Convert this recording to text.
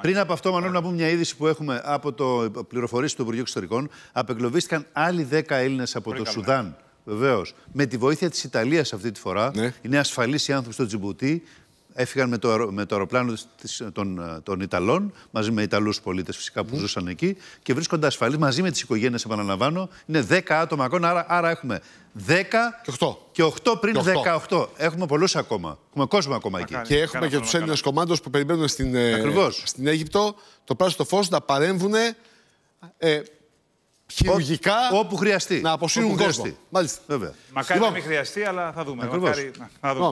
Πριν από αυτό, μάλλον να πούμε μια είδηση που έχουμε από το πληροφορίες του Υπουργείου Εξωτερικών. Απεγκλωβίστηκαν άλλοι 10 Έλληνες από το Σουδάν. Βεβαίως. Με τη βοήθεια της Ιταλίας αυτή τη φορά. Ναι. Είναι ασφαλείς οι άνθρωποι στο Τζιμπουτί έφυγαν με το, με το αεροπλάνο της, των, ε, των Ιταλών, μαζί με Ιταλούς πολίτες φυσικά που ζούσαν εκεί και βρίσκονται ασφαλείς μαζί με τις οικογένειες, επαναλαμβάνω. Είναι 10 άτομα ακόμα, άρα, έχουμε 10 και 8, και 8 πριν και 18. Έχουμε πολλούς ακόμα. Έχουμε κόσμο ακόμα εκεί. Και έχουμε και τους Έλληνε κομμάτων που περιμένουν στην, ε, στην Αίγυπτο το πράσινο φως να παρέμβουν. Ε, χειρουργικά όπου χρειαστεί. Να αποσύρουν κόσμο. Μάλιστα. Βέβαια. Μακάρι να λοιπόν, μην χρειαστεί, αλλά θα δούμε. Μακάρι... δούμε. Λοιπόν,